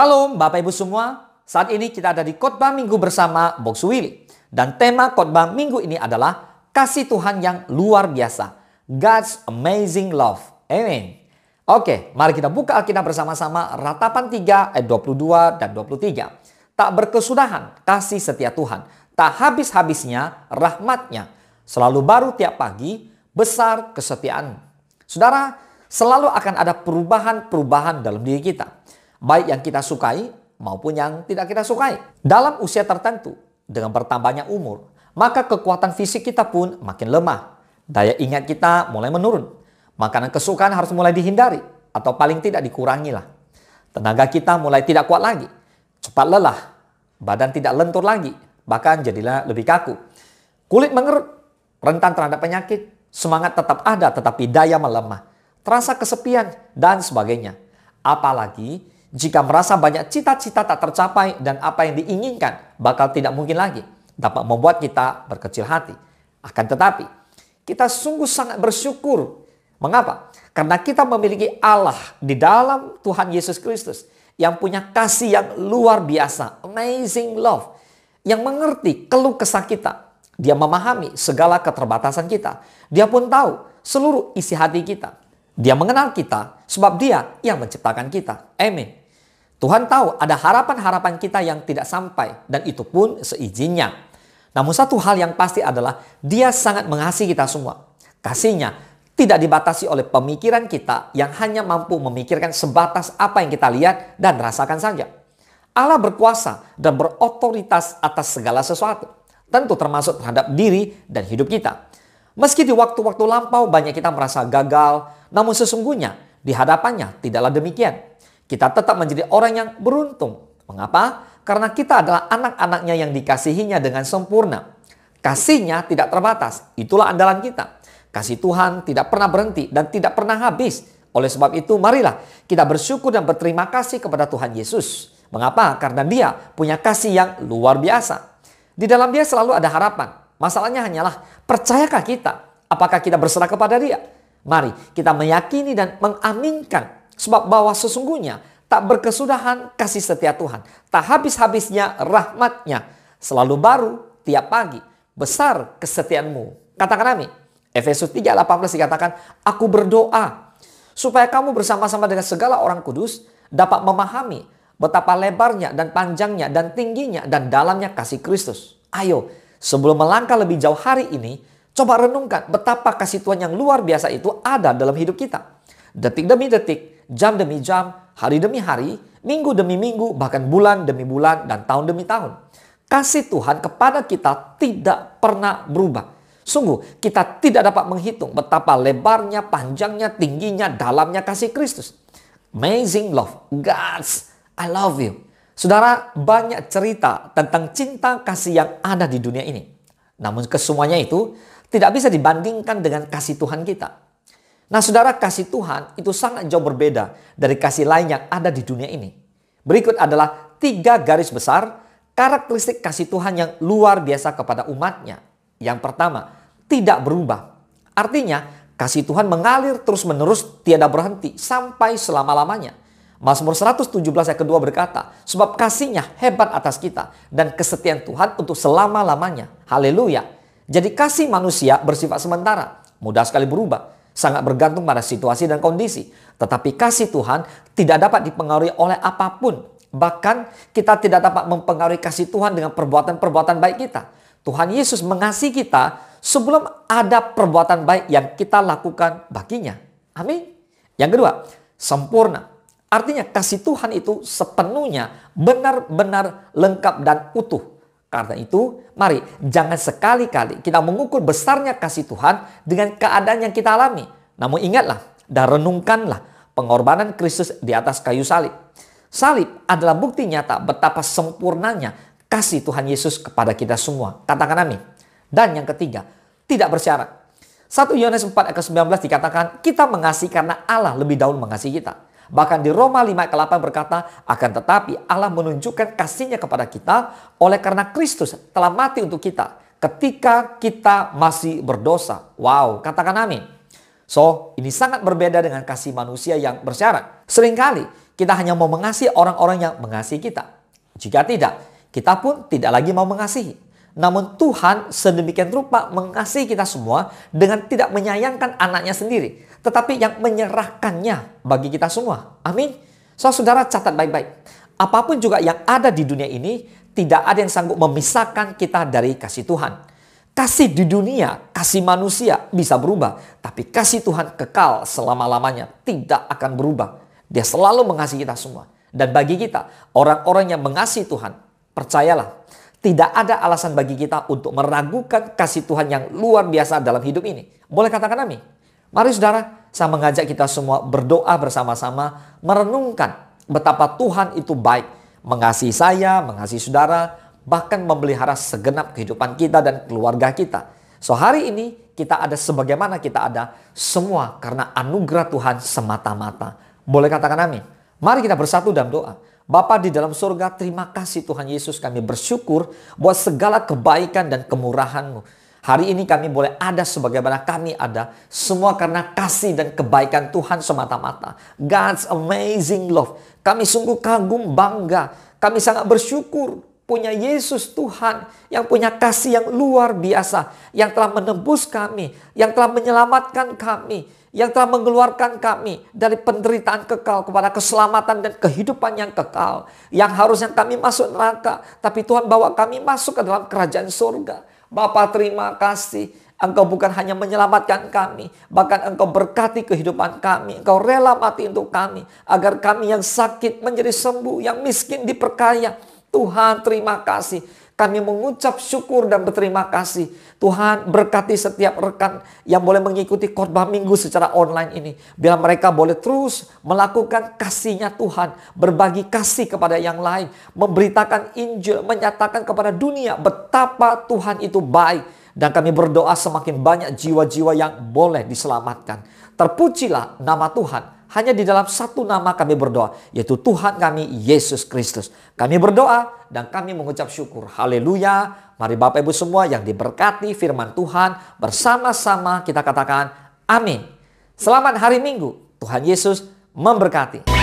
Shalom Bapak Ibu semua, saat ini kita ada di khotbah minggu bersama Box Willy. Dan tema khotbah minggu ini adalah kasih Tuhan yang luar biasa. God's amazing love. Amen. Oke, mari kita buka Alkitab bersama-sama Ratapan 3 ayat 22 dan 23. Tak berkesudahan kasih setia Tuhan, tak habis-habisnya rahmatnya. Selalu baru tiap pagi, besar kesetiaan. Saudara, selalu akan ada perubahan-perubahan dalam diri kita baik yang kita sukai maupun yang tidak kita sukai. Dalam usia tertentu, dengan bertambahnya umur, maka kekuatan fisik kita pun makin lemah. Daya ingat kita mulai menurun. Makanan kesukaan harus mulai dihindari atau paling tidak dikurangi lah. Tenaga kita mulai tidak kuat lagi, cepat lelah, badan tidak lentur lagi, bahkan jadilah lebih kaku. Kulit mengerut, rentan terhadap penyakit, semangat tetap ada tetapi daya melemah, terasa kesepian, dan sebagainya. Apalagi jika merasa banyak cita-cita tak tercapai dan apa yang diinginkan bakal tidak mungkin lagi, dapat membuat kita berkecil hati. Akan tetapi, kita sungguh sangat bersyukur. Mengapa? Karena kita memiliki Allah di dalam Tuhan Yesus Kristus yang punya kasih yang luar biasa, amazing love, yang mengerti keluh kesah kita. Dia memahami segala keterbatasan kita. Dia pun tahu seluruh isi hati kita. Dia mengenal kita sebab dia yang menciptakan kita. Amin. Tuhan tahu ada harapan-harapan kita yang tidak sampai dan itu pun seizinnya. Namun satu hal yang pasti adalah dia sangat mengasihi kita semua. Kasihnya tidak dibatasi oleh pemikiran kita yang hanya mampu memikirkan sebatas apa yang kita lihat dan rasakan saja. Allah berkuasa dan berotoritas atas segala sesuatu. Tentu termasuk terhadap diri dan hidup kita. Meski di waktu-waktu lampau banyak kita merasa gagal, namun sesungguhnya di hadapannya tidaklah demikian kita tetap menjadi orang yang beruntung. Mengapa? Karena kita adalah anak-anaknya yang dikasihinya dengan sempurna. Kasihnya tidak terbatas, itulah andalan kita. Kasih Tuhan tidak pernah berhenti dan tidak pernah habis. Oleh sebab itu marilah kita bersyukur dan berterima kasih kepada Tuhan Yesus. Mengapa? Karena dia punya kasih yang luar biasa. Di dalam dia selalu ada harapan. Masalahnya hanyalah percayakah kita? Apakah kita berserah kepada dia? Mari kita meyakini dan mengaminkan Sebab bahwa sesungguhnya tak berkesudahan kasih setia Tuhan. Tak habis-habisnya rahmatnya. Selalu baru tiap pagi. Besar kesetiaanmu. Katakan kami Efesus 18 dikatakan, Aku berdoa supaya kamu bersama-sama dengan segala orang kudus dapat memahami betapa lebarnya dan panjangnya dan tingginya dan dalamnya kasih Kristus. Ayo, sebelum melangkah lebih jauh hari ini, coba renungkan betapa kasih Tuhan yang luar biasa itu ada dalam hidup kita. Detik demi detik, jam demi jam, hari demi hari, minggu demi minggu, bahkan bulan demi bulan, dan tahun demi tahun. Kasih Tuhan kepada kita tidak pernah berubah. Sungguh, kita tidak dapat menghitung betapa lebarnya, panjangnya, tingginya, dalamnya kasih Kristus. Amazing love. God's, I love you. Saudara, banyak cerita tentang cinta kasih yang ada di dunia ini. Namun kesemuanya itu tidak bisa dibandingkan dengan kasih Tuhan kita. Nah saudara kasih Tuhan itu sangat jauh berbeda dari kasih lain yang ada di dunia ini. Berikut adalah tiga garis besar karakteristik kasih Tuhan yang luar biasa kepada umatnya. Yang pertama, tidak berubah. Artinya, kasih Tuhan mengalir terus-menerus tiada berhenti sampai selama-lamanya. Mazmur 117 ayat kedua berkata, sebab kasihnya hebat atas kita dan kesetiaan Tuhan untuk selama-lamanya. Haleluya. Jadi kasih manusia bersifat sementara, mudah sekali berubah sangat bergantung pada situasi dan kondisi. Tetapi kasih Tuhan tidak dapat dipengaruhi oleh apapun. Bahkan kita tidak dapat mempengaruhi kasih Tuhan dengan perbuatan-perbuatan baik kita. Tuhan Yesus mengasihi kita sebelum ada perbuatan baik yang kita lakukan baginya. Amin. Yang kedua, sempurna. Artinya kasih Tuhan itu sepenuhnya benar-benar lengkap dan utuh. Karena itu, mari jangan sekali-kali kita mengukur besarnya kasih Tuhan dengan keadaan yang kita alami. Namun ingatlah dan renungkanlah pengorbanan Kristus di atas kayu salib. Salib adalah bukti nyata betapa sempurnanya kasih Tuhan Yesus kepada kita semua. Katakan amin. Dan yang ketiga, tidak bersyarat. 1 Yohanes 4 ayat 19 dikatakan, kita mengasihi karena Allah lebih dahulu mengasihi kita. Bahkan di Roma 5 ayat 8 berkata, akan tetapi Allah menunjukkan kasihnya kepada kita oleh karena Kristus telah mati untuk kita ketika kita masih berdosa. Wow, katakan amin. So, ini sangat berbeda dengan kasih manusia yang bersyarat. Seringkali kita hanya mau mengasihi orang-orang yang mengasihi kita. Jika tidak, kita pun tidak lagi mau mengasihi. Namun Tuhan sedemikian rupa mengasihi kita semua dengan tidak menyayangkan anaknya sendiri tetapi yang menyerahkannya bagi kita semua. Amin. So, saudara catat baik-baik. Apapun juga yang ada di dunia ini, tidak ada yang sanggup memisahkan kita dari kasih Tuhan. Kasih di dunia, kasih manusia bisa berubah, tapi kasih Tuhan kekal selama-lamanya, tidak akan berubah. Dia selalu mengasihi kita semua. Dan bagi kita, orang-orang yang mengasihi Tuhan, percayalah, tidak ada alasan bagi kita untuk meragukan kasih Tuhan yang luar biasa dalam hidup ini. Boleh katakan amin? Mari saudara, saya mengajak kita semua berdoa bersama-sama, merenungkan betapa Tuhan itu baik, mengasihi saya, mengasihi saudara, bahkan memelihara segenap kehidupan kita dan keluarga kita. So hari ini kita ada sebagaimana kita ada semua karena anugerah Tuhan semata-mata. Boleh katakan amin. Mari kita bersatu dalam doa. Bapa di dalam surga, terima kasih Tuhan Yesus kami bersyukur buat segala kebaikan dan kemurahan-Mu. Hari ini kami boleh ada sebagaimana kami ada. Semua karena kasih dan kebaikan Tuhan semata-mata. God's amazing love. Kami sungguh kagum, bangga. Kami sangat bersyukur punya Yesus Tuhan yang punya kasih yang luar biasa. Yang telah menembus kami. Yang telah menyelamatkan kami. Yang telah mengeluarkan kami dari penderitaan kekal kepada keselamatan dan kehidupan yang kekal. Yang harusnya kami masuk neraka. Tapi Tuhan bawa kami masuk ke dalam kerajaan surga. Bapak terima kasih. Engkau bukan hanya menyelamatkan kami, bahkan engkau berkati kehidupan kami. Engkau rela mati untuk kami, agar kami yang sakit menjadi sembuh, yang miskin diperkaya. Tuhan terima kasih. Kami mengucap syukur dan berterima kasih. Tuhan berkati setiap rekan yang boleh mengikuti khotbah minggu secara online ini. bila mereka boleh terus melakukan kasihnya Tuhan. Berbagi kasih kepada yang lain. Memberitakan Injil, menyatakan kepada dunia betapa Tuhan itu baik. Dan kami berdoa semakin banyak jiwa-jiwa yang boleh diselamatkan. Terpujilah nama Tuhan hanya di dalam satu nama kami berdoa, yaitu Tuhan kami, Yesus Kristus. Kami berdoa dan kami mengucap syukur. Haleluya. Mari Bapak Ibu semua yang diberkati firman Tuhan, bersama-sama kita katakan amin. Selamat hari Minggu. Tuhan Yesus memberkati.